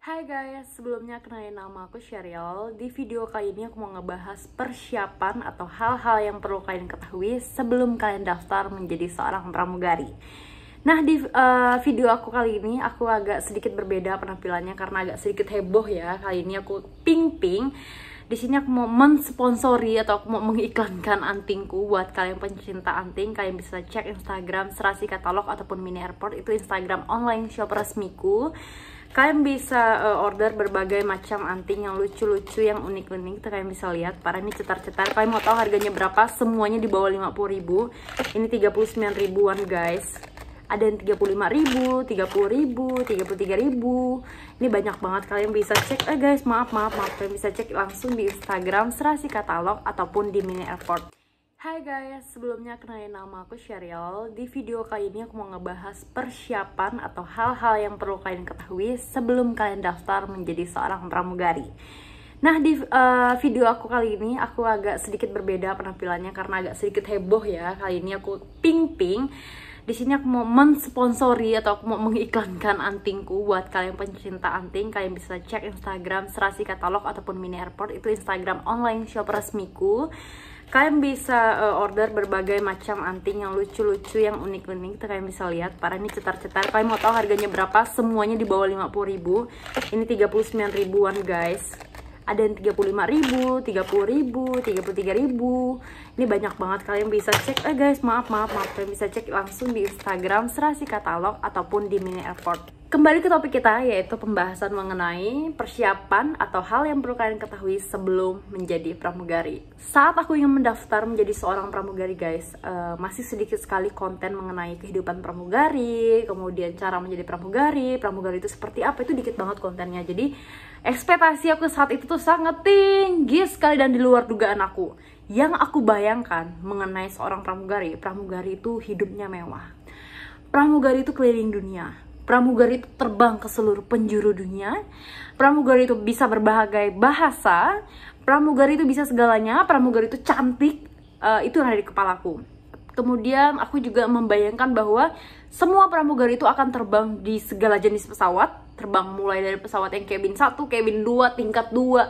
Hai guys, sebelumnya kenalin nama aku Sheryl. Di video kali ini aku mau ngebahas persiapan atau hal-hal yang perlu kalian ketahui sebelum kalian daftar menjadi seorang pramugari. Nah di uh, video aku kali ini aku agak sedikit berbeda penampilannya karena agak sedikit heboh ya kali ini aku ping ping. Di sini aku mau mensponsori atau aku mau mengiklankan antingku buat kalian pencinta anting. Kalian bisa cek Instagram Serasi Katalog ataupun Mini Airport itu Instagram online shop resmiku. Kalian bisa uh, order berbagai macam anting yang lucu-lucu, yang unik-unik. Kalian bisa lihat, para ini cetar-cetar. Kalian mau tahu harganya berapa? Semuanya di bawah 50 ribu. Ini 39 ribuan guys. Ada yang 35 ribu, 30 ribu, 33 ribu. Ini banyak banget. Kalian bisa cek, eh guys, maaf, maaf, maaf. Kalian bisa cek langsung di Instagram Serasi Katalog ataupun di Mini Airport. Hai guys, sebelumnya kenalin nama aku Sheryl. Di video kali ini aku mau ngebahas persiapan atau hal-hal yang perlu kalian ketahui sebelum kalian daftar menjadi seorang pramugari. Nah, di uh, video aku kali ini aku agak sedikit berbeda penampilannya karena agak sedikit heboh ya. Kali ini aku ping-ping. Di sini aku mau mensponsori atau aku mau mengiklankan antingku buat kalian pencinta anting. Kalian bisa cek Instagram Serasi Katalog ataupun Mini Airport itu Instagram online shop resmiku Kalian bisa uh, order berbagai macam anting yang lucu-lucu, yang unik-unik. Terkait kalian bisa lihat. Para ini cetar-cetar. Kalian mau tahu harganya berapa? Semuanya di bawah 50.000. Ini 39 ribuan, guys ada yang 35 ribu 30 ribu 33 ribu ini banyak banget kalian bisa cek eh guys maaf maaf maaf kalian bisa cek langsung di Instagram serasi katalog ataupun di mini airport Kembali ke topik kita yaitu pembahasan mengenai persiapan atau hal yang perlu kalian ketahui sebelum menjadi pramugari. Saat aku ingin mendaftar menjadi seorang pramugari guys, uh, masih sedikit sekali konten mengenai kehidupan pramugari, kemudian cara menjadi pramugari, pramugari itu seperti apa itu dikit banget kontennya. Jadi Ekspektasi aku saat itu tuh sangat tinggi sekali dan di luar dugaan aku. Yang aku bayangkan mengenai seorang pramugari, pramugari itu hidupnya mewah. Pramugari itu keliling dunia. Pramugari itu terbang ke seluruh penjuru dunia. Pramugari itu bisa berbagai bahasa. Pramugari itu bisa segalanya. Pramugari itu cantik. Uh, itu yang ada di kepalaku. Kemudian aku juga membayangkan bahwa semua pramugari itu akan terbang di segala jenis pesawat terbang mulai dari pesawat yang cabin 1, cabin 2, tingkat 2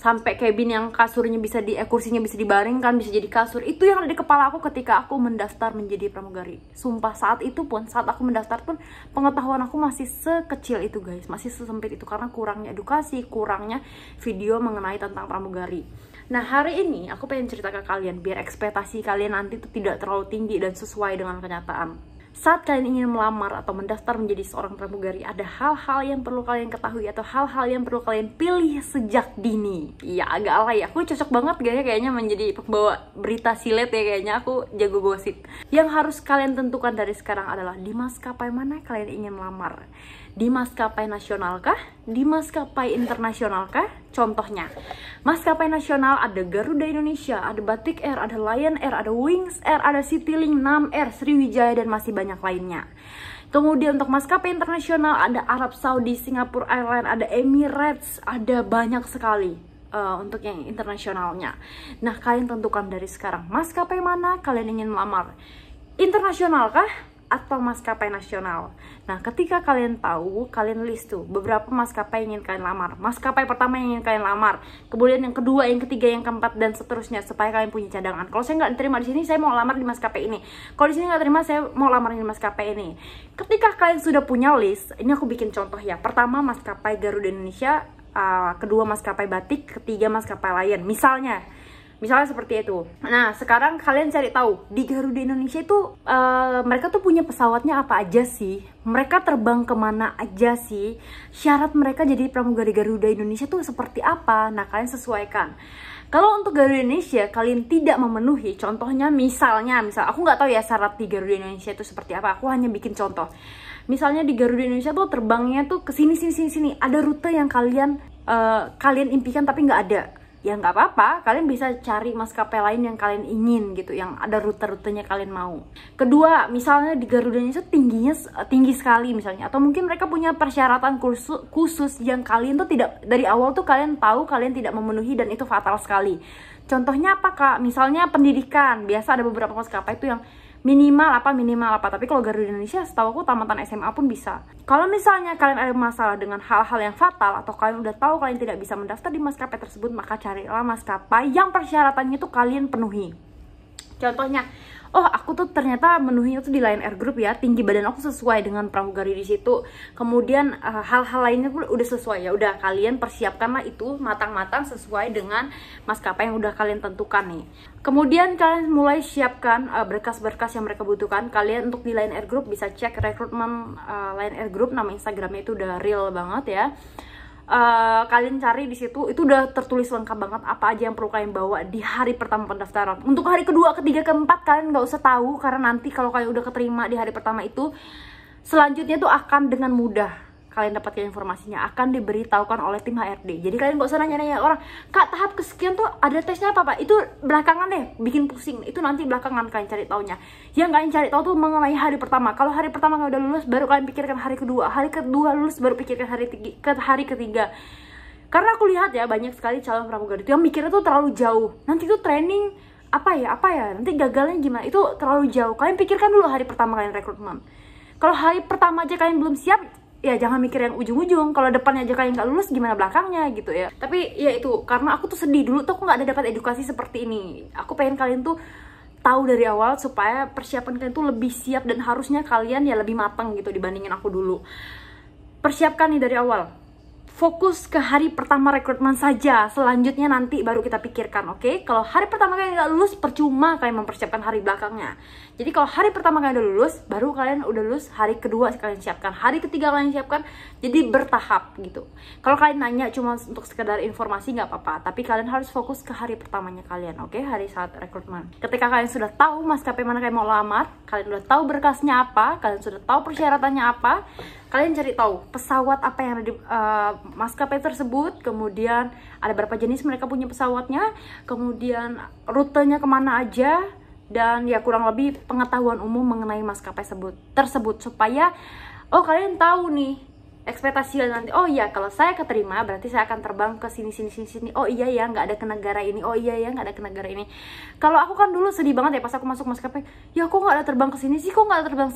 sampai cabin yang kasurnya bisa di eh, kursinya bisa dibaringkan bisa jadi kasur itu yang ada di kepala aku ketika aku mendaftar menjadi pramugari sumpah saat itu pun saat aku mendaftar pun pengetahuan aku masih sekecil itu guys masih sesempit itu karena kurangnya edukasi kurangnya video mengenai tentang pramugari nah hari ini aku pengen cerita ke kalian biar ekspektasi kalian nanti itu tidak terlalu tinggi dan sesuai dengan kenyataan saat kalian ingin melamar atau mendaftar menjadi seorang pramugari, ada hal-hal yang perlu kalian ketahui atau hal-hal yang perlu kalian pilih sejak dini. ya agak alay ya. Aku cocok banget gaya kayaknya menjadi pembawa berita silet ya kayaknya. Aku jago gosip. Yang harus kalian tentukan dari sekarang adalah di maskapai mana kalian ingin melamar. Di maskapai nasional kah? Di maskapai internasional kah? Contohnya, maskapai nasional ada Garuda Indonesia, ada Batik Air, ada Lion Air, ada Wings Air, ada Citylink, Nam Air, Sriwijaya, dan masih banyak lainnya. Kemudian untuk maskapai internasional ada Arab Saudi, Singapura Airlines, ada Emirates, ada banyak sekali uh, untuk yang internasionalnya. Nah, kalian tentukan dari sekarang maskapai mana kalian ingin melamar. Internasional kah? atau maskapai nasional. Nah, ketika kalian tahu, kalian list tuh beberapa maskapai yang ingin kalian lamar. Maskapai pertama yang ingin kalian lamar, kemudian yang kedua, yang ketiga, yang keempat, dan seterusnya supaya kalian punya cadangan. Kalau saya nggak diterima di sini, saya mau lamar di maskapai ini. Kalau di sini nggak terima, saya mau lamar di maskapai ini. Ketika kalian sudah punya list, ini aku bikin contoh ya. Pertama, maskapai Garuda Indonesia, uh, kedua maskapai batik, ketiga maskapai lain. Misalnya, misalnya seperti itu nah sekarang kalian cari tahu di Garuda Indonesia itu uh, mereka tuh punya pesawatnya apa aja sih mereka terbang kemana aja sih syarat mereka jadi pramugari Garuda Indonesia tuh seperti apa nah kalian sesuaikan kalau untuk Garuda Indonesia kalian tidak memenuhi, contohnya misalnya, misal aku nggak tahu ya syarat di Garuda Indonesia itu seperti apa, aku hanya bikin contoh. Misalnya di Garuda Indonesia tuh terbangnya tuh ke sini sini sini ada rute yang kalian uh, kalian impikan tapi nggak ada ya nggak apa-apa kalian bisa cari maskapai lain yang kalian ingin gitu yang ada rute-rutenya kalian mau kedua misalnya di Garudanya itu tingginya tinggi sekali misalnya atau mungkin mereka punya persyaratan khusus khusus yang kalian tuh tidak dari awal tuh kalian tahu kalian tidak memenuhi dan itu fatal sekali contohnya apa kak misalnya pendidikan biasa ada beberapa maskapai itu yang minimal apa minimal apa tapi kalau Garuda Indonesia setahu aku tamatan SMA pun bisa kalau misalnya kalian ada masalah dengan hal-hal yang fatal atau kalian udah tahu kalian tidak bisa mendaftar di maskapai tersebut maka carilah maskapai yang persyaratannya itu kalian penuhi contohnya oh aku tuh ternyata menuhinya tuh di Lion Air Group ya tinggi badan aku sesuai dengan pramugari di situ kemudian eh, hal-hal uh, lainnya pun udah sesuai ya udah kalian persiapkanlah itu matang-matang sesuai dengan maskapai yang udah kalian tentukan nih kemudian kalian mulai siapkan eh, berkas-berkas uh, yang mereka butuhkan kalian untuk di Lion Air Group bisa cek rekrutmen uh, Lion Air Group nama Instagramnya itu udah real banget ya uh, kalian cari di situ itu udah tertulis lengkap banget apa aja yang perlu kalian bawa di hari pertama pendaftaran untuk hari kedua ketiga keempat kalian nggak usah tahu karena nanti kalau kalian udah keterima di hari pertama itu selanjutnya tuh akan dengan mudah kalian dapatkan informasinya akan diberitahukan oleh tim HRD. Jadi kalian gak usah nanya-nanya orang, kak tahap kesekian tuh ada tesnya apa pak? Itu belakangan deh, bikin pusing. Itu nanti belakangan kalian cari taunya. Yang kalian cari tahu tuh mengenai hari pertama. Kalau hari pertama kalian udah lulus, baru kalian pikirkan hari kedua. Hari kedua lulus, baru pikirkan hari ke hari ketiga. Karena aku lihat ya banyak sekali calon pramugari itu yang mikirnya tuh terlalu jauh. Nanti tuh training apa ya apa ya nanti gagalnya gimana itu terlalu jauh kalian pikirkan dulu hari pertama kalian rekrutmen kalau hari pertama aja kalian belum siap ya jangan mikir yang ujung-ujung kalau depannya aja kalian nggak lulus gimana belakangnya gitu ya tapi ya itu karena aku tuh sedih dulu tuh aku nggak ada dapat edukasi seperti ini aku pengen kalian tuh tahu dari awal supaya persiapan kalian tuh lebih siap dan harusnya kalian ya lebih matang gitu dibandingin aku dulu persiapkan nih dari awal fokus ke hari pertama rekrutmen saja. Selanjutnya nanti baru kita pikirkan, oke? Okay? Kalau hari pertama kalian nggak lulus, percuma kalian mempersiapkan hari belakangnya. Jadi kalau hari pertama kalian udah lulus, baru kalian udah lulus hari kedua kalian siapkan, hari ketiga kalian siapkan. Jadi bertahap gitu. Kalau kalian nanya cuma untuk sekedar informasi nggak apa-apa, tapi kalian harus fokus ke hari pertamanya kalian, oke? Okay? Hari saat rekrutmen. Ketika kalian sudah tahu maskapai mana kalian mau lamar, kalian udah tahu berkasnya apa, kalian sudah tahu persyaratannya apa, kalian cari tahu pesawat apa yang ada di uh, maskapai tersebut kemudian ada berapa jenis mereka punya pesawatnya kemudian rutenya kemana aja dan ya kurang lebih pengetahuan umum mengenai maskapai tersebut tersebut supaya oh kalian tahu nih ekspektasi nanti oh iya kalau saya keterima berarti saya akan terbang ke sini sini sini sini oh iya ya nggak ada ke negara ini oh iya ya nggak ada ke negara ini kalau aku kan dulu sedih banget ya pas aku masuk maskapai ya kok nggak ada terbang ke sini sih kok nggak ada terbang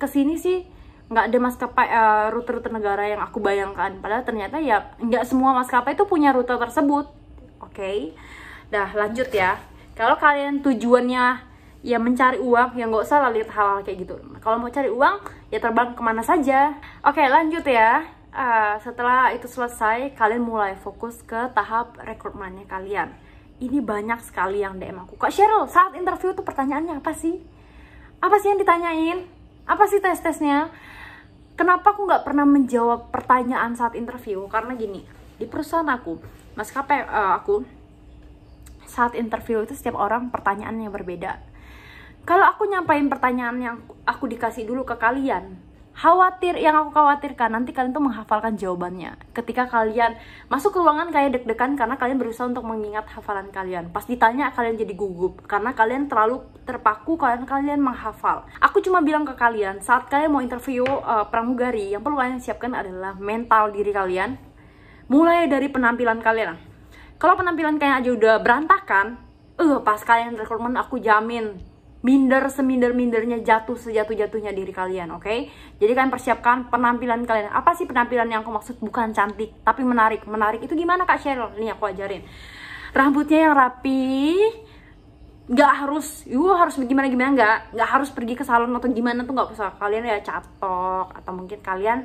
ke sini sih nggak ada maskapai rute eh, rute-rute negara yang aku bayangkan padahal ternyata ya nggak semua maskapai itu punya rute tersebut oke okay? dah lanjut ya kalau kalian tujuannya ya mencari uang ya nggak usah lah lihat hal-hal kayak gitu kalau mau cari uang ya terbang kemana saja oke okay, lanjut ya uh, setelah itu selesai kalian mulai fokus ke tahap rekrutmennya kalian ini banyak sekali yang DM aku kok Cheryl saat interview tuh pertanyaannya apa sih apa sih yang ditanyain apa sih tes-tesnya kenapa aku nggak pernah menjawab pertanyaan saat interview karena gini di perusahaan aku maskapai uh, aku saat interview itu setiap orang pertanyaannya berbeda kalau aku nyampain pertanyaan yang aku dikasih dulu ke kalian khawatir yang aku khawatirkan nanti kalian tuh menghafalkan jawabannya ketika kalian masuk ke ruangan kalian deg-degan karena kalian berusaha untuk mengingat hafalan kalian pas ditanya kalian jadi gugup karena kalian terlalu terpaku kalian kalian menghafal aku cuma bilang ke kalian saat kalian mau interview uh, pramugari yang perlu kalian siapkan adalah mental diri kalian mulai dari penampilan kalian kalau penampilan kalian aja udah berantakan eh uh, pas kalian rekrutmen aku jamin minder seminder-mindernya jatuh sejatuh-jatuhnya diri kalian, oke? Okay? Jadi kalian persiapkan penampilan kalian. Apa sih penampilan yang aku maksud bukan cantik, tapi menarik. Menarik itu gimana Kak Cheryl? Ini aku ajarin. Rambutnya yang rapi, nggak harus, yuh harus gimana gimana nggak, nggak harus pergi ke salon atau gimana tuh nggak usah. Kalian ya catok atau mungkin kalian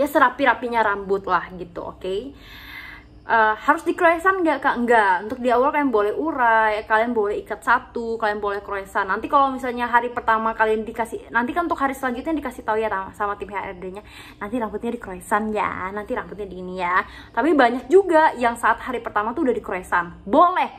ya serapi rapinya rambut lah gitu, oke? Okay? Uh, harus dikroesan nggak kak? Nggak. Untuk di awal kalian boleh urai, kalian boleh ikat satu, kalian boleh kroesan. Nanti kalau misalnya hari pertama kalian dikasih, nanti kan untuk hari selanjutnya dikasih tahu ya sama tim HRD-nya. Nanti rambutnya dikroesan ya, nanti rambutnya di ini ya. Tapi banyak juga yang saat hari pertama tuh udah dikroesan. Boleh.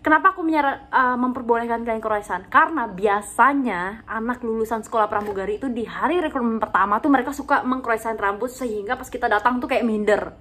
Kenapa aku menyara, uh, eh, memperbolehkan kalian kroesan? Karena biasanya anak lulusan sekolah pramugari itu di hari rekrutmen pertama tuh mereka suka mengkroesan rambut sehingga pas kita datang tuh kayak minder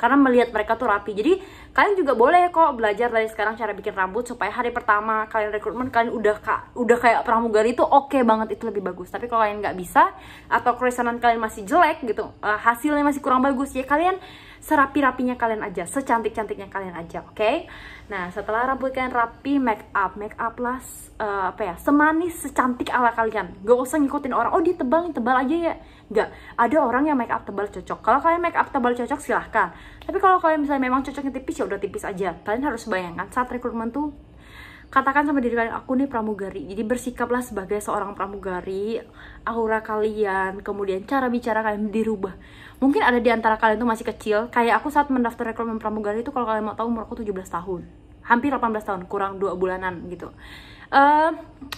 karena melihat mereka tuh rapi jadi kalian juga boleh kok belajar dari sekarang cara bikin rambut supaya hari pertama kalian rekrutmen kalian udah ka, udah kayak pramugari itu oke okay banget itu lebih bagus tapi kalau kalian nggak bisa atau kerisanan kalian masih jelek gitu uh, hasilnya masih kurang bagus ya kalian serapi-rapinya kalian aja, secantik-cantiknya kalian aja, oke? Okay? Nah, setelah rambut kalian rapi, make up, make up lah uh, apa ya, semanis, secantik ala kalian. Gak usah ngikutin orang, oh dia tebal, tebal aja ya. Gak, ada orang yang make up tebal cocok. Kalau kalian make up tebal cocok silahkan. Tapi kalau kalian misalnya memang cocoknya tipis ya udah tipis aja. Kalian harus bayangkan saat rekrutmen tuh katakan sama diri kalian aku nih pramugari jadi bersikaplah sebagai seorang pramugari aura kalian kemudian cara bicara kalian dirubah mungkin ada di antara kalian tuh masih kecil kayak aku saat mendaftar rekrutmen pramugari itu kalau kalian mau tahu umur aku 17 tahun hampir 18 tahun kurang dua bulanan gitu uh,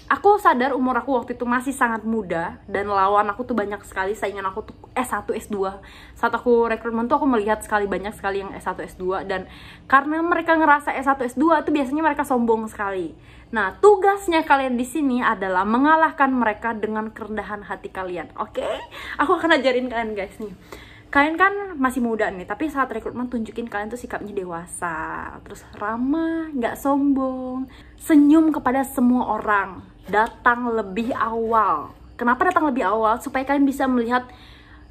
aku sadar umur aku waktu itu masih sangat muda dan lawan aku tuh banyak sekali saingan aku tuh S1 S2 saat aku rekrutmen tuh aku melihat sekali banyak sekali yang S1 S2 dan karena mereka ngerasa S1 S2 tuh biasanya mereka sombong sekali nah tugasnya kalian di sini adalah mengalahkan mereka dengan kerendahan hati kalian oke okay? aku akan ajarin kalian guys nih kalian kan masih muda nih tapi saat rekrutmen tunjukin kalian tuh sikapnya dewasa terus ramah nggak sombong senyum kepada semua orang datang lebih awal kenapa datang lebih awal supaya kalian bisa melihat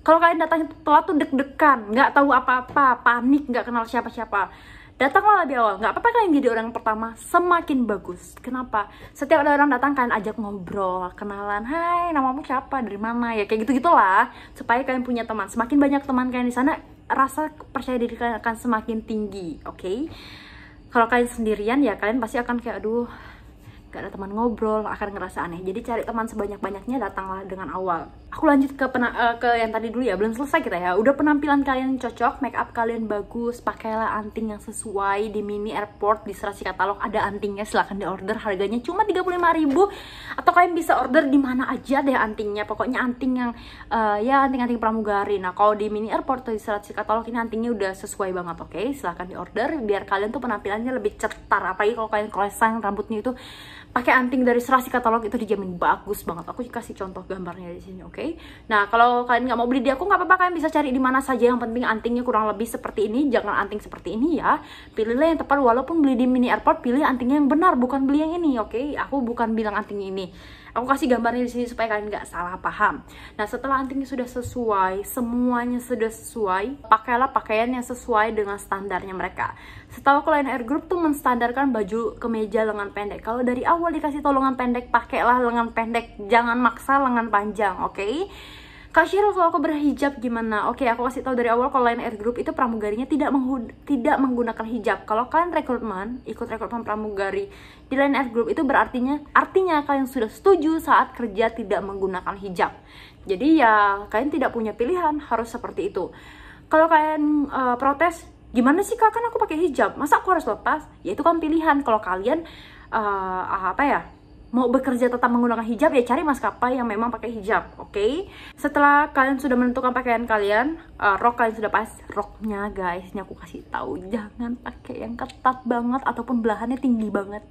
kalau kalian datang telat tuh deg-degan nggak tahu apa-apa panik nggak kenal siapa-siapa datanglah lebih awal nggak apa-apa kalian jadi orang pertama semakin bagus kenapa setiap ada orang datang kalian ajak ngobrol kenalan hai namamu siapa dari mana ya kayak gitu gitulah supaya kalian punya teman semakin banyak teman kalian di sana rasa percaya diri kalian akan semakin tinggi oke okay? kalau kalian sendirian ya kalian pasti akan kayak aduh gak ada teman ngobrol akan ngerasa aneh jadi cari teman sebanyak banyaknya datanglah dengan awal aku lanjut ke pena uh, ke yang tadi dulu ya belum selesai kita ya udah penampilan kalian cocok make up kalian bagus pakailah anting yang sesuai di mini airport di serasi katalog ada antingnya silahkan di order harganya cuma 35.000 atau kalian bisa order di mana aja deh antingnya pokoknya anting yang uh, ya anting-anting pramugari nah kalau di mini airport atau di serasi katalog ini antingnya udah sesuai banget oke okay? silahkan di order biar kalian tuh penampilannya lebih cetar apalagi kalau kalian croissant rambutnya itu pakai anting dari serasi katalog itu dijamin bagus banget aku kasih contoh gambarnya di sini oke okay? nah kalau kalian nggak mau beli di aku nggak apa-apa kalian bisa cari di mana saja yang penting antingnya kurang lebih seperti ini jangan anting seperti ini ya pilihlah yang tepat walaupun beli di mini airport pilih antingnya yang benar bukan beli yang ini oke okay? aku bukan bilang anting ini Aku kasih gambarnya di sini supaya kalian nggak salah paham. Nah, setelah antingnya sudah sesuai, semuanya sudah sesuai, pakailah pakaian yang sesuai dengan standarnya mereka. Setahu aku lain air group tuh menstandarkan baju kemeja lengan pendek. Kalau dari awal dikasih tolongan pendek, pakailah lengan pendek, jangan maksa lengan panjang, oke? Okay? Kak Shiro, kalau aku berhijab gimana? Oke, aku kasih tahu dari awal kalau lain air group itu pramugarinya tidak tidak menggunakan hijab. Kalau kalian rekrutmen, ikut rekrutmen pramugari di lain air group itu berartinya artinya kalian sudah setuju saat kerja tidak menggunakan hijab. Jadi ya kalian tidak punya pilihan harus seperti itu. Kalau kalian uh, protes, gimana sih kak kan aku pakai hijab, masa aku harus lepas? Ya itu kan pilihan kalau kalian uh, apa ya? mau bekerja tetap menggunakan hijab ya cari maskapai yang memang pakai hijab, oke? Okay? Setelah kalian sudah menentukan pakaian kalian, uh, rok kalian sudah pas, roknya guys, ini aku kasih tahu jangan pakai yang ketat banget ataupun belahannya tinggi banget.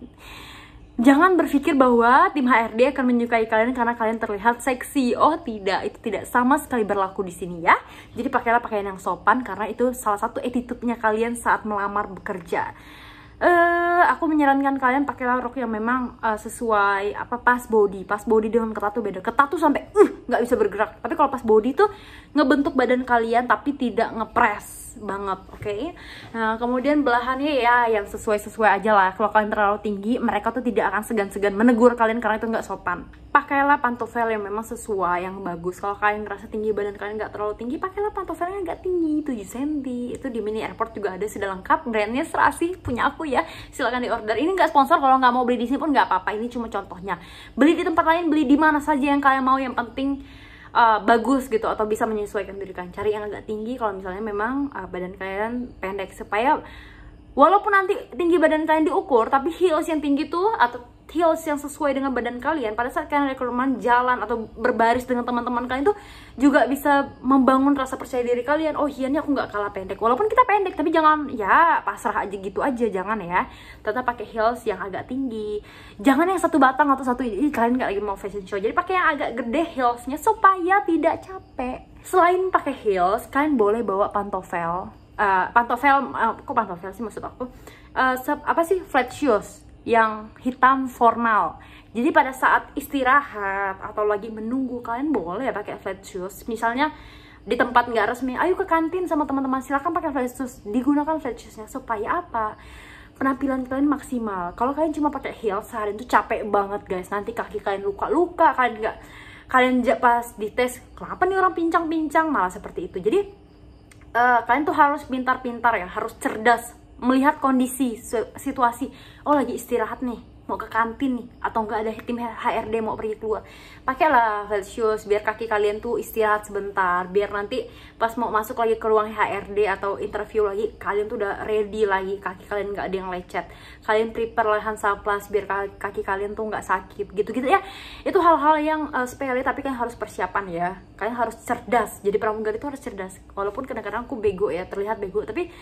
Jangan berpikir bahwa tim HRD akan menyukai kalian karena kalian terlihat seksi. Oh tidak, itu tidak sama sekali berlaku di sini ya. Jadi pakailah pakaian yang sopan karena itu salah satu attitude kalian saat melamar bekerja uh, aku menyarankan kalian pakailah rok yang memang uh, sesuai apa pas body pas body dengan ketat tuh beda ketat tuh sampai uh nggak bisa bergerak tapi kalau pas body tuh ngebentuk badan kalian tapi tidak ngepres banget oke okay? nah kemudian belahannya ya yang sesuai sesuai aja lah kalau kalian terlalu tinggi mereka tuh tidak akan segan-segan menegur kalian karena itu nggak sopan pakailah pantofel yang memang sesuai yang bagus kalau kalian ngerasa tinggi badan kalian nggak terlalu tinggi pakailah pantofel yang agak tinggi 7 cm itu di mini airport juga ada sudah lengkap brandnya serasi punya aku ya silahkan di order ini nggak sponsor kalau nggak mau beli di sini pun nggak apa-apa ini cuma contohnya beli di tempat lain beli di mana saja yang kalian mau yang penting uh, bagus gitu atau bisa menyesuaikan diri kalian cari yang agak tinggi kalau misalnya memang uh, badan kalian pendek supaya walaupun nanti tinggi badan kalian diukur tapi heels yang tinggi tuh atau heels yang sesuai dengan badan kalian pada saat kalian rekrutmen jalan atau berbaris dengan teman-teman kalian itu juga bisa membangun rasa percaya diri kalian oh iya nih aku nggak kalah pendek walaupun kita pendek tapi jangan ya pasrah aja gitu aja jangan ya tetap pakai heels yang agak tinggi jangan yang satu batang atau satu ini kalian nggak lagi mau fashion show jadi pakai yang agak gede heelsnya supaya tidak capek selain pakai heels kalian boleh bawa pantofel uh, pantofel uh, kok pantofel sih maksud aku uh, eh, sub, apa sih flat shoes yang hitam formal. Jadi pada saat istirahat atau lagi menunggu kalian boleh ya pakai flat shoes. Misalnya di tempat nggak resmi, ayo ke kantin sama teman-teman silahkan pakai flat shoes. Digunakan flat shoesnya supaya apa? Penampilan kalian maksimal. Kalau kalian cuma pakai heels seharian itu capek banget guys. Nanti kaki kalian luka-luka, kalian nggak kalian pas dites kenapa nih orang pincang-pincang malah seperti itu. Jadi uh, kalian tuh harus pintar-pintar ya, harus cerdas melihat kondisi situasi oh lagi istirahat nih mau ke kantin nih atau enggak ada tim HRD mau pergi keluar pakailah health shoes biar kaki kalian tuh istirahat sebentar biar nanti pas mau masuk lagi ke ruang HRD atau interview lagi kalian tuh udah ready lagi kaki kalian enggak ada yang lecet kalian prepare lahan saplas biar kaki kalian tuh enggak sakit gitu-gitu ya itu hal-hal yang uh, sepele tapi kan harus persiapan ya kalian harus cerdas jadi pramugari itu harus cerdas walaupun kadang-kadang aku bego ya terlihat bego tapi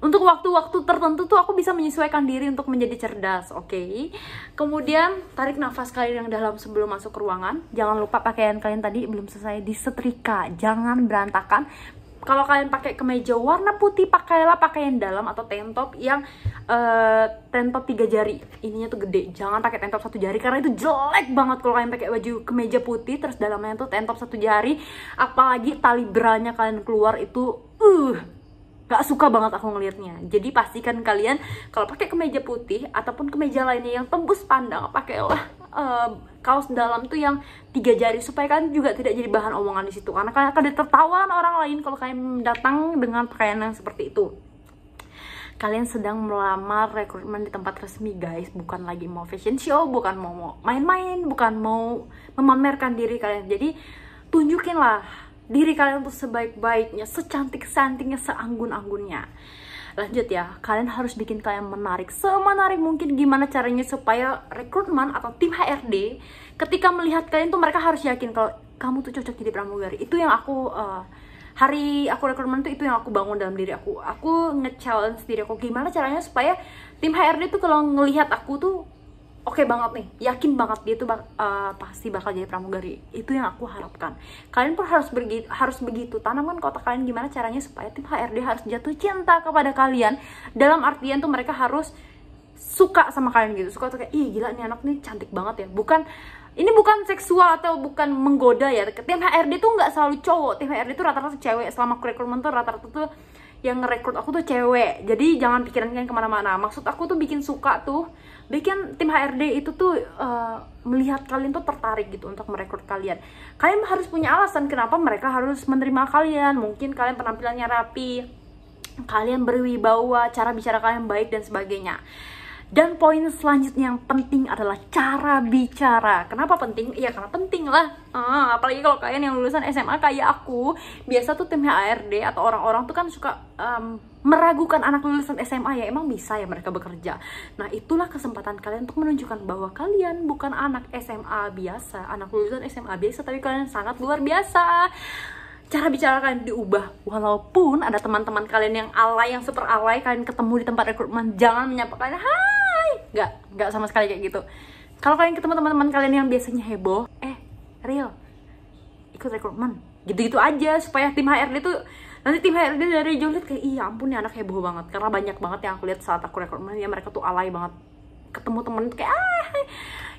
untuk waktu-waktu tertentu tuh aku bisa menyesuaikan diri untuk menjadi cerdas, oke? Okay? Kemudian tarik nafas kalian yang dalam sebelum masuk ke ruangan. Jangan lupa pakaian kalian tadi belum selesai disetrika, jangan berantakan. Kalau kalian pakai kemeja warna putih, pakailah pakaian dalam atau tank top yang uh, top tiga jari. Ininya tuh gede, jangan pakai tank top satu jari karena itu jelek banget kalau kalian pakai baju kemeja putih terus dalamnya tuh tank top satu jari. Apalagi tali beranya kalian keluar itu, uh, nggak suka banget aku ngelihatnya jadi pastikan kalian kalau pakai kemeja putih ataupun kemeja lainnya yang tembus pandang pakailah um, kaos dalam tuh yang tiga jari supaya kan juga tidak jadi bahan omongan di situ karena kalian akan ditertawakan orang lain kalau kalian datang dengan pakaian yang seperti itu kalian sedang melamar rekrutmen di tempat resmi guys bukan lagi mau fashion show bukan mau main-main bukan mau memamerkan diri kalian jadi tunjukin lah diri kalian tuh sebaik-baiknya, secantik-cantiknya, seanggun-anggunnya. Lanjut ya, kalian harus bikin kalian menarik. Semenarik mungkin gimana caranya supaya rekrutmen atau tim HRD ketika melihat kalian tuh mereka harus yakin kalau kamu tuh cocok jadi pramugari. Itu yang aku uh, hari aku rekrutmen tuh itu yang aku bangun dalam diri aku. Aku nge-challenge diri aku gimana caranya supaya tim HRD tuh kalau ngelihat aku tuh oke okay banget nih yakin banget dia tuh bak uh, pasti bakal jadi pramugari itu yang aku harapkan kalian pun harus begitu harus begitu tanamkan kotak kalian gimana caranya supaya tim HRD harus jatuh cinta kepada kalian dalam artian tuh mereka harus suka sama kalian gitu suka tuh kayak ih gila nih anak nih cantik banget ya bukan ini bukan seksual atau bukan menggoda ya tim HRD tuh nggak selalu cowok tim HRD tuh rata-rata cewek selama rekrutmen tuh rata-rata tuh yang ngerekrut aku tuh cewek jadi jangan pikiran kalian kemana-mana maksud aku tuh bikin suka tuh bikin tim HRD itu tuh uh, melihat kalian tuh tertarik gitu untuk merekrut kalian. Kalian harus punya alasan kenapa mereka harus menerima kalian. Mungkin kalian penampilannya rapi, kalian berwibawa, cara bicara kalian baik dan sebagainya. Dan poin selanjutnya yang penting adalah cara bicara. Kenapa penting? Ya karena penting lah. Uh, apalagi kalau kalian yang lulusan SMA kayak aku, biasa tuh tim HRD atau orang-orang tuh kan suka um, meragukan anak lulusan SMA ya emang bisa ya mereka bekerja nah itulah kesempatan kalian untuk menunjukkan bahwa kalian bukan anak SMA biasa anak lulusan SMA biasa tapi kalian sangat luar biasa cara bicara kalian diubah walaupun ada teman-teman kalian yang alay yang super alay kalian ketemu di tempat rekrutmen jangan menyapa kalian hai nggak nggak sama sekali kayak gitu kalau kalian ketemu teman-teman kalian yang biasanya heboh eh real ikut rekrutmen gitu-gitu aja supaya tim HRD tuh nanti tim HRD dari jauh lihat kayak iya ampun nih anak heboh banget karena banyak banget yang aku lihat saat aku rekrutmen ya mereka tuh alay banget ketemu temen kayak ah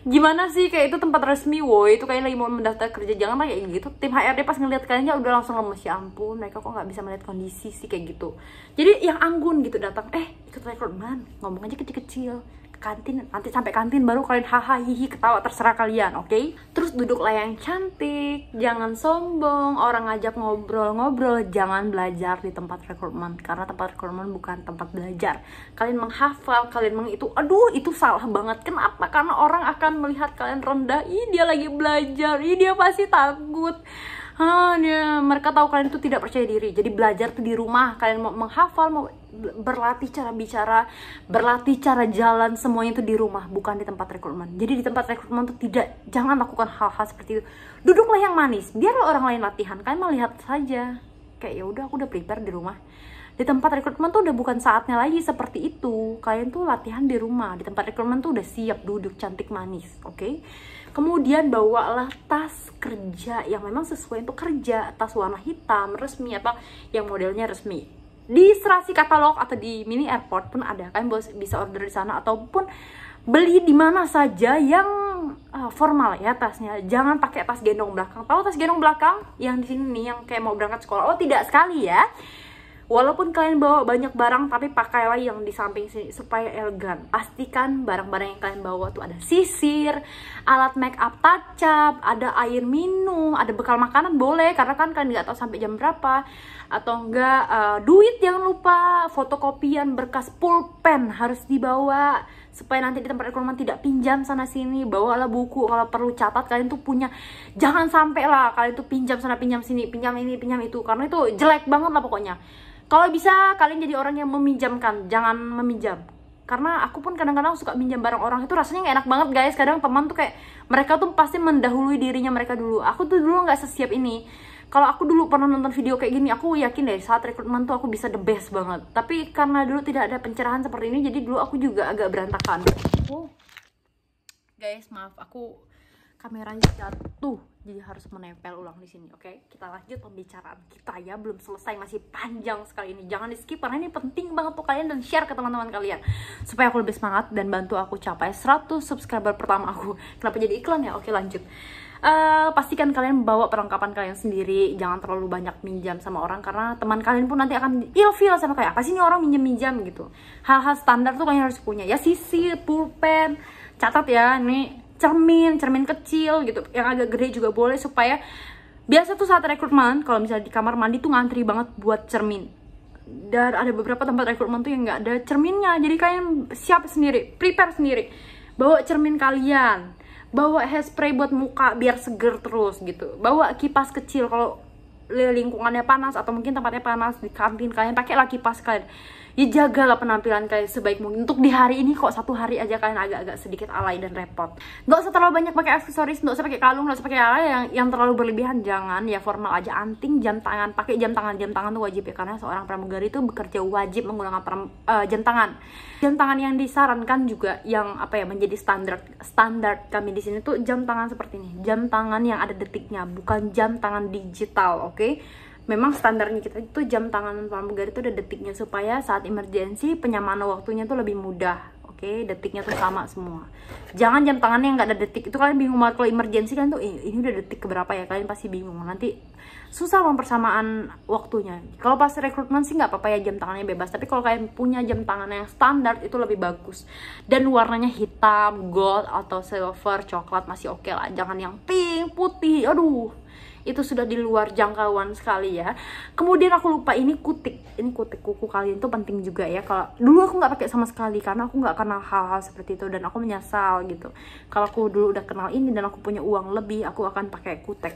gimana sih kayak itu tempat resmi woi itu kayak lagi mau mendaftar kerja jangan kayak gitu tim HRD pas ngeliat kayaknya udah langsung lemes ya ampun mereka kok nggak bisa melihat kondisi sih kayak gitu jadi yang anggun gitu datang eh ikut rekrutmen ngomong aja kecil-kecil kantin nanti sampai kantin baru kalian haha hihi ketawa terserah kalian oke okay? terus duduklah yang cantik jangan sombong orang ngajak ngobrol-ngobrol jangan belajar di tempat rekrutmen karena tempat rekrutmen bukan tempat belajar kalian menghafal kalian meng itu aduh itu salah banget kenapa karena orang akan melihat kalian rendah ih dia lagi belajar ih dia pasti takut Ah, ya. mereka tahu kalian itu tidak percaya diri. Jadi belajar tuh di rumah. Kalian mau menghafal, mau berlatih cara bicara, berlatih cara jalan semuanya itu di rumah, bukan di tempat rekrutmen. Jadi di tempat rekrutmen itu tidak jangan lakukan hal-hal seperti itu. Duduklah yang manis, biar orang lain latihan, kalian mau lihat saja. Kayak ya udah aku udah prepare di rumah. Di tempat rekrutmen tuh udah bukan saatnya lagi seperti itu. Kalian tuh latihan di rumah. Di tempat rekrutmen tuh udah siap duduk cantik manis, oke? Okay? Kemudian bawalah tas kerja yang memang sesuai untuk kerja, tas warna hitam resmi apa yang modelnya resmi di serasi katalog atau di mini airport pun ada kalian bisa order di sana ataupun beli di mana saja yang uh, formal ya tasnya jangan pakai tas gendong belakang tahu tas gendong belakang yang di sini nih yang kayak mau berangkat sekolah oh tidak sekali ya Walaupun kalian bawa banyak barang, tapi pakailah yang di samping sini supaya elegan. Pastikan barang-barang yang kalian bawa tuh ada sisir, alat make up tacap, ada air minum, ada bekal makanan boleh karena kan kalian nggak tahu sampai jam berapa atau enggak uh, eh, duit jangan lupa, fotokopian, berkas pulpen harus dibawa supaya nanti di tempat rekrutmen tidak pinjam sana sini bawalah buku kalau perlu catat kalian tuh punya jangan sampai lah kalian tuh pinjam sana pinjam sini pinjam ini pinjam itu karena itu jelek banget lah pokoknya kalau bisa kalian jadi orang yang meminjamkan jangan meminjam karena aku pun kadang-kadang suka minjam barang orang itu rasanya nggak enak banget guys kadang teman tuh kayak mereka tuh pasti mendahului dirinya mereka dulu aku tuh dulu nggak sesiap ini kalau aku dulu pernah nonton video kayak gini aku yakin deh saat rekrutmen tuh aku bisa the best banget tapi karena dulu tidak ada pencerahan seperti ini jadi dulu aku juga agak berantakan oh. guys maaf aku kameranya jatuh jadi harus menempel ulang di sini oke okay? kita lanjut pembicaraan kita ya belum selesai masih panjang sekali ini jangan di skip karena ini penting banget untuk kalian dan share ke teman-teman kalian supaya aku lebih semangat dan bantu aku capai 100 subscriber pertama aku kenapa jadi iklan ya oke okay, lanjut Uh, pastikan kalian bawa perlengkapan kalian sendiri jangan terlalu banyak minjam sama orang karena teman kalian pun nanti akan ilfil sama kayak apa sih ini orang minjam minjam gitu hal-hal standar tuh kalian harus punya ya sisi pulpen catat ya ini cermin, cermin kecil gitu, yang agak gede juga boleh supaya biasa tuh saat rekrutmen kalau misalnya di kamar mandi tuh ngantri banget buat cermin dan ada beberapa tempat rekrutmen tuh yang nggak ada cerminnya jadi kalian siap sendiri prepare sendiri bawa cermin kalian bawa hairspray buat muka biar seger terus gitu bawa kipas kecil kalau lingkungannya panas atau mungkin tempatnya panas di kantin kalian pakai lagi pas kalian ya lah penampilan kalian sebaik mungkin untuk di hari ini kok satu hari aja kalian agak-agak sedikit alay dan repot nggak usah terlalu banyak pakai aksesoris nggak usah pakai kalung nggak usah pakai alay yang yang terlalu berlebihan jangan ya formal aja anting jam tangan pakai jam tangan jam tangan tuh wajib ya karena seorang pramugari itu bekerja wajib menggunakan pram, uh, jam tangan jam tangan yang disarankan juga yang apa ya menjadi standar standar kami di sini tuh jam tangan seperti ini jam tangan yang ada detiknya bukan jam tangan digital oke okay? memang standarnya kita itu jam tangan pramugari itu ada detiknya supaya saat emergensi penyamaan waktunya itu lebih mudah oke okay? detiknya tuh sama semua jangan jam tangannya yang nggak ada detik itu kalian bingung banget kalau emergency kan tuh ini udah detik keberapa ya kalian pasti bingung nah, nanti susah mempersamaan waktunya kalau pas rekrutmen sih nggak apa-apa ya jam tangannya bebas tapi kalau kalian punya jam tangannya yang standar itu lebih bagus dan warnanya hitam gold atau silver coklat masih oke okay lah jangan yang pink putih aduh itu sudah di luar jangkauan sekali ya kemudian aku lupa ini kutik ini kutik kuku kalian tuh penting juga ya kalau dulu aku nggak pakai sama sekali karena aku nggak kenal hal-hal seperti itu dan aku menyesal gitu kalau aku dulu udah kenal ini dan aku punya uang lebih aku akan pakai kutek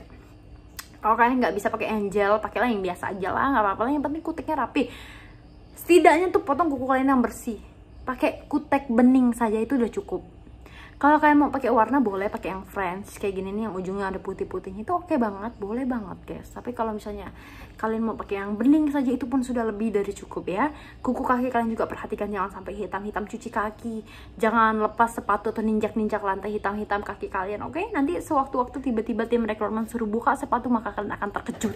kalau kalian nggak bisa pakai angel pakailah yang biasa aja lah nggak apa-apa yang penting kutiknya rapi setidaknya tuh potong kuku kalian yang bersih pakai kutek bening saja itu udah cukup kalau kalian mau pakai warna boleh pakai yang French kayak gini nih yang ujungnya ada putih-putihnya itu oke okay banget boleh banget guys tapi kalau misalnya kalian mau pakai yang bening saja itu pun sudah lebih dari cukup ya kuku kaki kalian juga perhatikan jangan sampai hitam-hitam cuci kaki jangan lepas sepatu atau ninjak-ninjak lantai hitam-hitam kaki kalian oke okay? nanti sewaktu-waktu tiba-tiba tim rekrutmen suruh buka sepatu maka kalian akan terkejut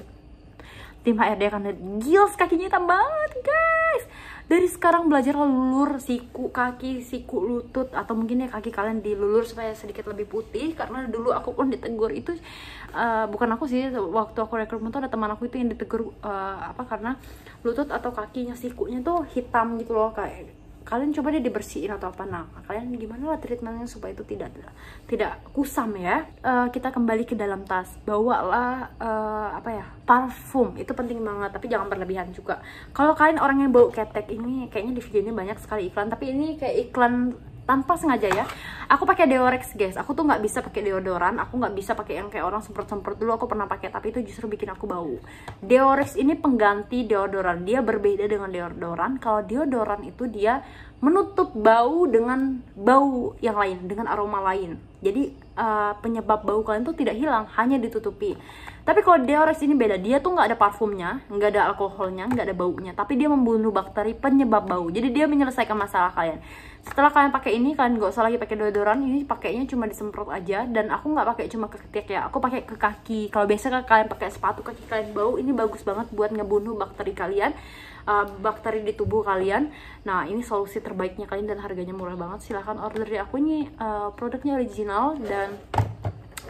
tim HRD karena gils kakinya hitam banget guys dari sekarang belajar lulur siku kaki siku lutut atau mungkin ya kaki kalian dilulur supaya sedikit lebih putih karena dulu aku pun ditegur itu uh, bukan aku sih waktu aku rekrutmen tuh ada teman aku itu yang ditegur uh, apa karena lutut atau kakinya sikunya tuh hitam gitu loh kayak kalian coba deh dibersihin atau apa nah kalian gimana lah treatmentnya supaya itu tidak tidak kusam ya uh, kita kembali ke dalam tas bawalah uh, apa ya parfum itu penting banget tapi jangan berlebihan juga kalau kalian orang yang bau ketek ini kayaknya di video ini banyak sekali iklan tapi ini kayak iklan tanpa sengaja ya aku pakai deorex guys aku tuh nggak bisa pakai deodoran aku nggak bisa pakai yang kayak orang semprot semprot dulu aku pernah pakai tapi itu justru bikin aku bau deorex ini pengganti deodoran dia berbeda dengan deodoran kalau deodoran itu dia menutup bau dengan bau yang lain dengan aroma lain jadi uh, penyebab bau kalian tuh tidak hilang hanya ditutupi tapi kalau deorex ini beda dia tuh nggak ada parfumnya nggak ada alkoholnya nggak ada baunya tapi dia membunuh bakteri penyebab bau jadi dia menyelesaikan masalah kalian setelah kalian pakai ini kalian nggak usah lagi pakai deodoran ini pakainya cuma disemprot aja dan aku nggak pakai cuma ke ketiak ya aku pakai ke kaki kalau biasa kan kalian pakai sepatu kaki kalian bau ini bagus banget buat ngebunuh bakteri kalian uh, bakteri di tubuh kalian nah ini solusi terbaiknya kalian dan harganya murah banget silahkan order dari aku ini uh, produknya original dan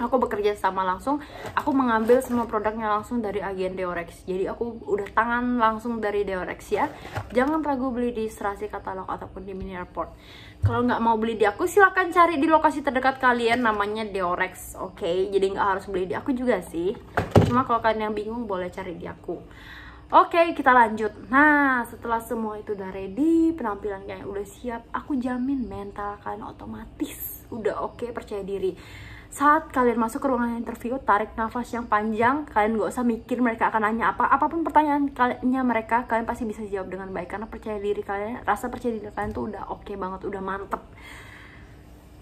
aku bekerja sama langsung aku mengambil semua produknya langsung dari agen Deorex jadi aku udah tangan langsung dari Deorex ya jangan ragu beli di serasi katalog ataupun di mini airport kalau nggak mau beli di aku silahkan cari di lokasi terdekat kalian namanya Deorex oke okay? jadi nggak harus beli di aku juga sih cuma kalau kalian yang bingung boleh cari di aku Oke, okay, kita lanjut. Nah, setelah semua itu udah ready, penampilan kayak udah siap, aku jamin mental kalian otomatis udah oke okay, percaya diri saat kalian masuk ke ruangan interview tarik nafas yang panjang kalian gak usah mikir mereka akan nanya apa apapun pertanyaannya mereka kalian pasti bisa jawab dengan baik karena percaya diri kalian rasa percaya diri kalian tuh udah oke okay banget udah mantep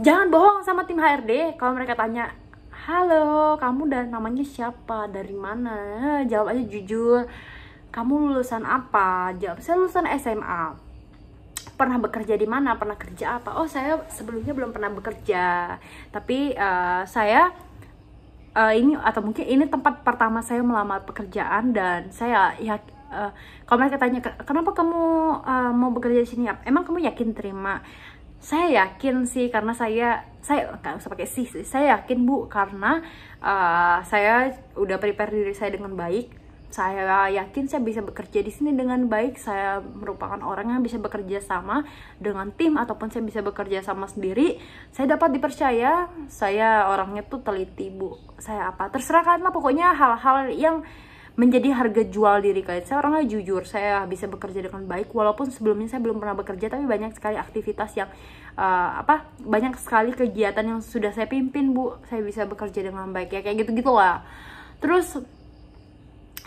jangan bohong sama tim HRD kalau mereka tanya halo kamu dan namanya siapa dari mana jawab aja jujur kamu lulusan apa jawab saya lulusan SMA pernah bekerja di mana pernah kerja apa oh saya sebelumnya belum pernah bekerja tapi uh, saya uh, ini atau mungkin ini tempat pertama saya melamar pekerjaan dan saya ya uh, kalau mereka tanya kenapa kamu uh, mau bekerja di sini ya, emang kamu yakin terima saya yakin sih karena saya saya nggak usah pakai sih saya yakin bu karena uh, saya udah prepare diri saya dengan baik saya yakin saya bisa bekerja di sini dengan baik. Saya merupakan orang yang bisa bekerja sama dengan tim ataupun saya bisa bekerja sama sendiri. Saya dapat dipercaya. Saya orangnya tuh teliti, Bu. Saya apa? Terserah karena pokoknya hal-hal yang menjadi harga jual diri kalian. Saya orangnya jujur, saya bisa bekerja dengan baik walaupun sebelumnya saya belum pernah bekerja tapi banyak sekali aktivitas yang uh, apa? banyak sekali kegiatan yang sudah saya pimpin, Bu. Saya bisa bekerja dengan baik ya kayak gitu-gitu lah. Terus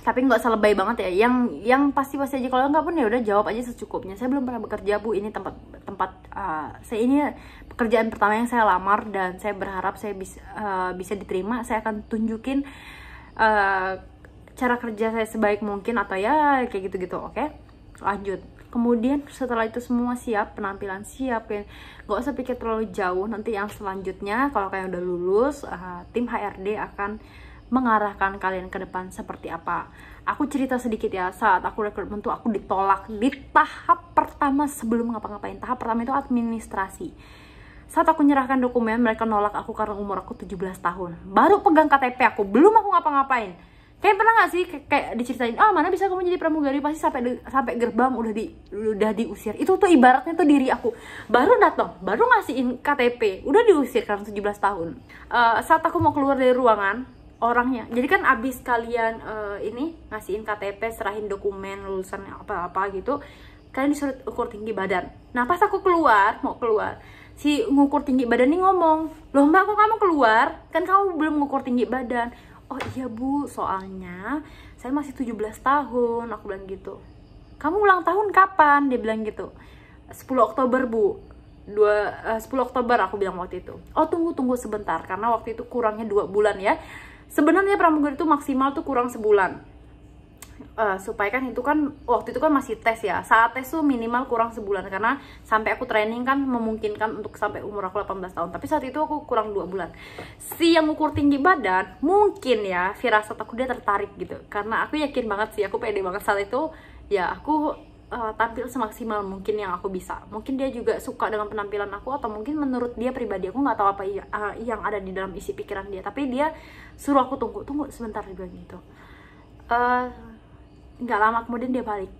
tapi nggak usah lebay banget ya yang yang pasti pasti aja kalau nggak pun ya udah jawab aja secukupnya saya belum pernah bekerja bu ini tempat tempat uh, saya ini pekerjaan pertama yang saya lamar dan saya berharap saya bisa uh, eh, bisa diterima saya akan tunjukin uh, cara kerja saya sebaik mungkin atau ya kayak gitu gitu oke okay? lanjut kemudian setelah itu semua siap penampilan siap ya nggak usah pikir terlalu jauh nanti yang selanjutnya kalau kayak udah lulus uh, tim HRD akan mengarahkan kalian ke depan seperti apa. Aku cerita sedikit ya, saat aku rekrutmen tuh aku ditolak di tahap pertama sebelum ngapa-ngapain. Tahap pertama itu administrasi. Saat aku nyerahkan dokumen, mereka nolak aku karena umur aku 17 tahun. Baru pegang KTP aku, belum aku ngapa-ngapain. Kayak pernah gak sih kayak, kayak diceritain, "Ah, oh, mana bisa kamu jadi pramugari?" Pasti sampai sampai gerbang udah di udah diusir. Itu tuh ibaratnya tuh diri aku. Baru datang, baru ngasihin KTP, udah diusir karena 17 tahun. Uh, saat aku mau keluar dari ruangan, orangnya jadi kan abis kalian uh, ini ngasihin KTP serahin dokumen lulusan apa-apa gitu kalian disuruh ukur tinggi badan nah pas aku keluar mau keluar si ngukur tinggi badan ini ngomong loh mbak kok kamu keluar kan kamu belum ngukur tinggi badan oh iya bu soalnya saya masih 17 tahun aku bilang gitu kamu ulang tahun kapan dia bilang gitu 10 Oktober bu dua eh, uh, 10 Oktober aku bilang waktu itu oh tunggu tunggu sebentar karena waktu itu kurangnya dua bulan ya sebenarnya pramugari itu maksimal tuh kurang sebulan uh, supaya kan itu kan waktu itu kan masih tes ya saat tes tuh minimal kurang sebulan karena sampai aku training kan memungkinkan untuk sampai umur aku 18 tahun tapi saat itu aku kurang dua bulan si yang ukur tinggi badan mungkin ya firasat aku dia tertarik gitu karena aku yakin banget sih aku pede banget saat itu ya aku uh, tampil semaksimal mungkin yang aku bisa mungkin dia juga suka dengan penampilan aku atau mungkin menurut dia pribadi aku nggak tahu apa uh, yang ada di dalam isi pikiran dia tapi dia suruh aku tunggu tunggu sebentar dia gitu eh, nggak uh, lama kemudian dia balik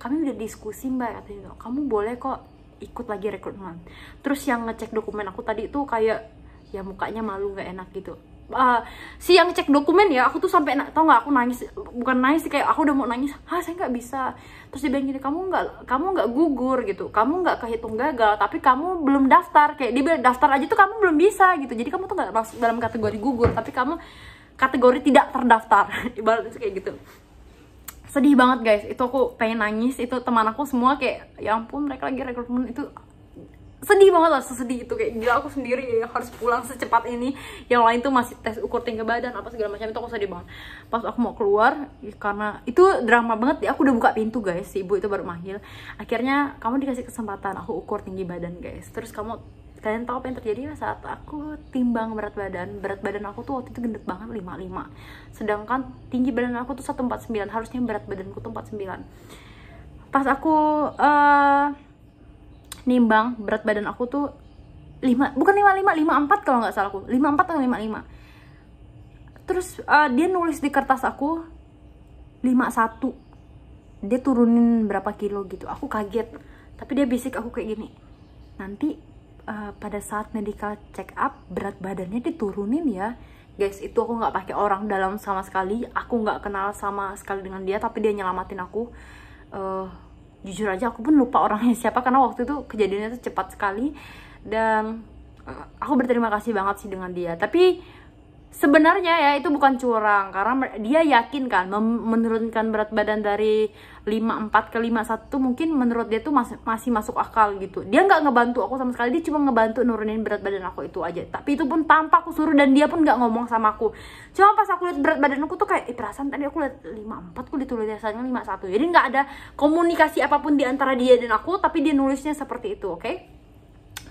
kami udah diskusi mbak katanya gitu kamu boleh kok ikut lagi rekrutmen terus yang ngecek dokumen aku tadi itu kayak ya mukanya malu nggak enak gitu uh, ah, siang cek dokumen ya aku tuh sampai tau nggak aku nangis bukan nangis sih kayak aku udah mau nangis ah saya nggak bisa terus dia bilang gini kamu nggak kamu nggak gugur gitu kamu nggak kehitung gagal tapi kamu belum daftar kayak dia bilang daftar aja tuh kamu belum bisa gitu jadi kamu tuh nggak masuk dalam kategori gugur tapi kamu kategori tidak terdaftar ibaratnya kayak gitu sedih banget guys itu aku pengen nangis itu teman aku semua kayak ya ampun mereka lagi rekrutmen itu sedih banget lah sesedih itu kayak gila aku sendiri ya harus pulang secepat ini yang lain tuh masih tes ukur tinggi badan apa segala macam itu aku sedih banget pas aku mau keluar ya karena itu drama banget ya aku udah buka pintu guys si ibu itu baru manggil akhirnya kamu dikasih kesempatan aku ukur tinggi badan guys terus kamu kalian tahu apa yang terjadi ya? saat aku timbang berat badan berat badan aku tuh waktu itu gendut banget 55 sedangkan tinggi badan aku tuh 149 harusnya berat badanku tuh 49 pas aku uh, nimbang berat badan aku tuh 5 bukan 55 54 kalau nggak salah aku 54 atau 55 terus uh, dia nulis di kertas aku 51 dia turunin berapa kilo gitu aku kaget tapi dia bisik aku kayak gini nanti uh, pada saat medical check up berat badannya diturunin ya guys itu aku nggak pakai orang dalam sama sekali aku nggak kenal sama sekali dengan dia tapi dia nyelamatin aku uh, jujur aja aku pun lupa orangnya siapa karena waktu itu kejadiannya tuh cepat sekali dan eh, aku berterima kasih banget sih dengan dia tapi sebenarnya ya itu bukan curang karena dia yakin kan menurunkan berat badan dari 54 ke 51 mungkin menurut dia tuh masih, masih masuk akal gitu dia nggak ngebantu aku sama sekali dia cuma ngebantu nurunin berat badan aku itu aja tapi itu pun tanpa aku suruh dan dia pun nggak ngomong sama aku cuma pas aku lihat berat badan aku tuh kayak eh, perasaan tadi aku lihat 54 aku ditulis lima 51 jadi nggak ada komunikasi apapun di antara dia dan aku tapi dia nulisnya seperti itu oke okay?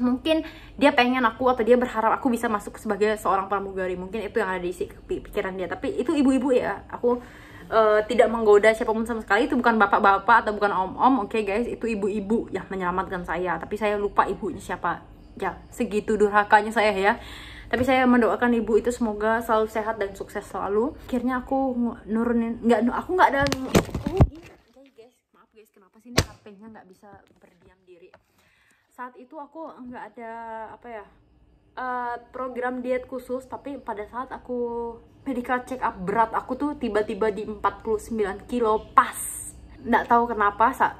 mungkin dia pengen aku atau dia berharap aku bisa masuk sebagai seorang pramugari mungkin itu yang ada di isi pikiran dia tapi itu ibu-ibu ya aku uh, tidak menggoda siapapun sama sekali itu bukan bapak-bapak atau bukan om-om oke okay, guys itu ibu-ibu yang menyelamatkan saya tapi saya lupa ibunya siapa ya segitu durhakanya saya ya tapi saya mendoakan ibu itu semoga selalu sehat dan sukses selalu akhirnya aku nurunin nggak aku nggak ada oh, guys maaf guys kenapa sih ini HP-nya nggak bisa ber saat itu aku nggak ada apa ya uh, program diet khusus tapi pada saat aku medical check up berat aku tuh tiba-tiba di 49 kilo pas nggak tahu kenapa saat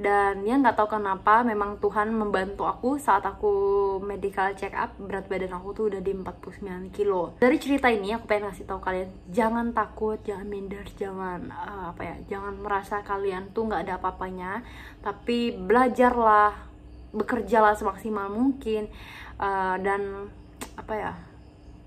dan ya nggak tahu kenapa memang Tuhan membantu aku saat aku medical check up berat badan aku tuh udah di 49 kilo dari cerita ini aku pengen ngasih tahu kalian jangan takut jangan minder jangan uh, apa ya jangan merasa kalian tuh nggak ada apa-apanya tapi belajarlah bekerjalah semaksimal mungkin uh, dan apa ya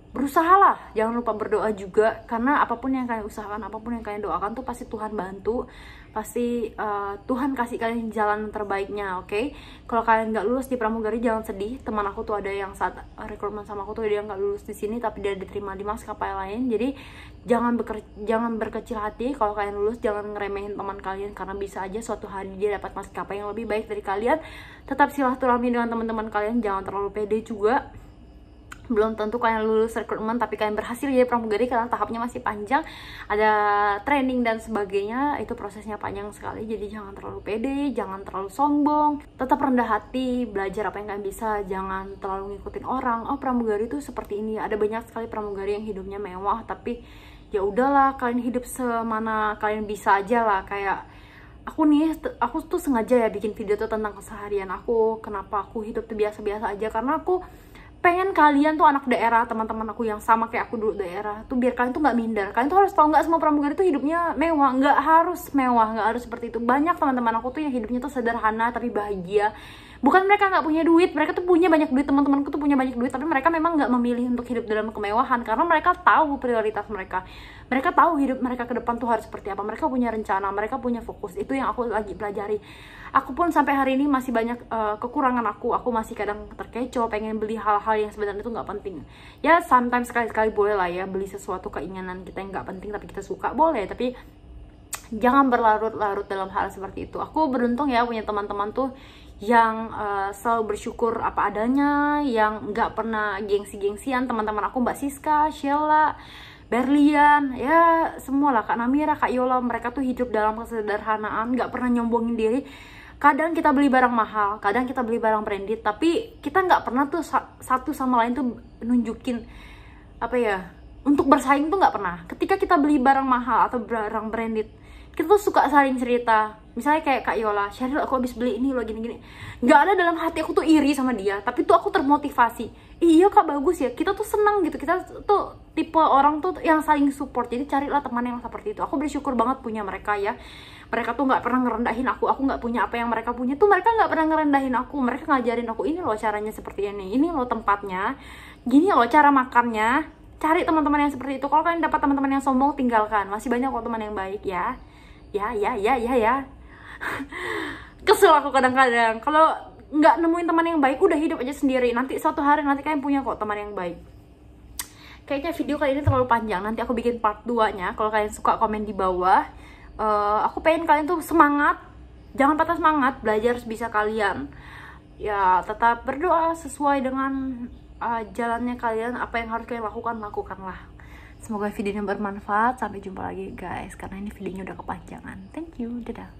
berusahalah jangan lupa berdoa juga karena apapun yang kalian usahakan apapun yang kalian doakan tuh pasti Tuhan bantu pasti uh, Tuhan kasih kalian jalan terbaiknya oke okay? kalau kalian nggak lulus di pramugari jangan sedih teman aku tuh ada yang saat eh, rekrutmen sama aku tuh dia nggak lulus di sini tapi dia diterima di maskapai lain jadi jangan beker, jangan berkecil hati kalau kalian lulus jangan ngeremehin teman kalian karena bisa aja suatu hari dia dapat maskapai yang lebih baik dari kalian tetap silaturahmi dengan teman-teman kalian jangan terlalu pede juga belum tentu kalian lulus rekrutmen tapi kalian berhasil jadi pramugari karena tahapnya masih panjang ada training dan sebagainya itu prosesnya panjang sekali jadi jangan terlalu pede jangan terlalu sombong tetap rendah hati belajar apa yang kalian bisa jangan terlalu ngikutin orang oh pramugari itu seperti ini ada banyak sekali pramugari yang hidupnya mewah tapi ya udahlah kalian hidup semana kalian bisa aja lah kayak aku nih aku tuh sengaja ya bikin video tuh tentang keseharian aku kenapa aku hidup tuh biasa-biasa aja karena aku pengen kalian tuh anak daerah teman-teman aku yang sama kayak aku dulu daerah tuh biar kalian tuh nggak minder kalian tuh harus tau nggak semua pramugari tuh hidupnya mewah nggak harus mewah nggak harus seperti itu banyak teman-teman aku tuh yang hidupnya tuh sederhana tapi bahagia bukan mereka nggak punya duit mereka tuh punya banyak duit teman-temanku tuh punya banyak duit tapi mereka memang nggak memilih untuk hidup dalam kemewahan karena mereka tahu prioritas mereka mereka tahu hidup mereka ke depan tuh harus seperti apa mereka punya rencana mereka punya fokus itu yang aku lagi pelajari aku pun sampai hari ini masih banyak uh, kekurangan aku aku masih kadang terkecoh pengen beli hal-hal yang sebenarnya itu nggak penting ya sometimes sekali-sekali boleh lah ya beli sesuatu keinginan kita yang nggak penting tapi kita suka boleh tapi jangan berlarut-larut dalam hal seperti itu aku beruntung ya punya teman-teman tuh yang uh, selalu bersyukur apa adanya, yang nggak pernah gengsi-gengsian teman-teman aku Mbak Siska, Sheila, Berlian, ya semualah Kak Namira, Kak Yola, mereka tuh hidup dalam kesederhanaan, nggak pernah nyombongin diri. Kadang kita beli barang mahal, kadang kita beli barang branded, tapi kita nggak pernah tuh satu sama lain tuh nunjukin apa ya untuk bersaing tuh nggak pernah. Ketika kita beli barang mahal atau barang branded, kita tuh suka saling cerita misalnya kayak Kak Yola, Sheryl aku habis beli ini loh gini-gini nggak ada dalam hati aku tuh iri sama dia tapi tuh aku termotivasi iya Kak bagus ya, kita tuh seneng gitu kita tuh tipe orang tuh yang saling support jadi carilah teman yang seperti itu aku bersyukur banget punya mereka ya mereka tuh nggak pernah ngerendahin aku aku nggak punya apa yang mereka punya tuh mereka nggak pernah ngerendahin aku mereka ngajarin aku ini loh caranya seperti ini ini loh tempatnya gini loh cara makannya cari teman-teman yang seperti itu kalau kalian dapat teman-teman yang sombong tinggalkan masih banyak kok teman yang baik ya ya ya ya ya ya kesel aku kadang-kadang kalau nggak nemuin teman yang baik udah hidup aja sendiri nanti suatu hari nanti kalian punya kok teman yang baik kayaknya video kali ini terlalu panjang nanti aku bikin part 2 nya kalau kalian suka komen di bawah uh, aku pengen kalian tuh semangat jangan patah semangat belajar bisa kalian ya tetap berdoa sesuai dengan uh, jalannya kalian apa yang harus kalian lakukan lakukanlah Semoga videonya bermanfaat. Sampai jumpa lagi guys, karena ini videonya udah kepanjangan. Thank you, dadah.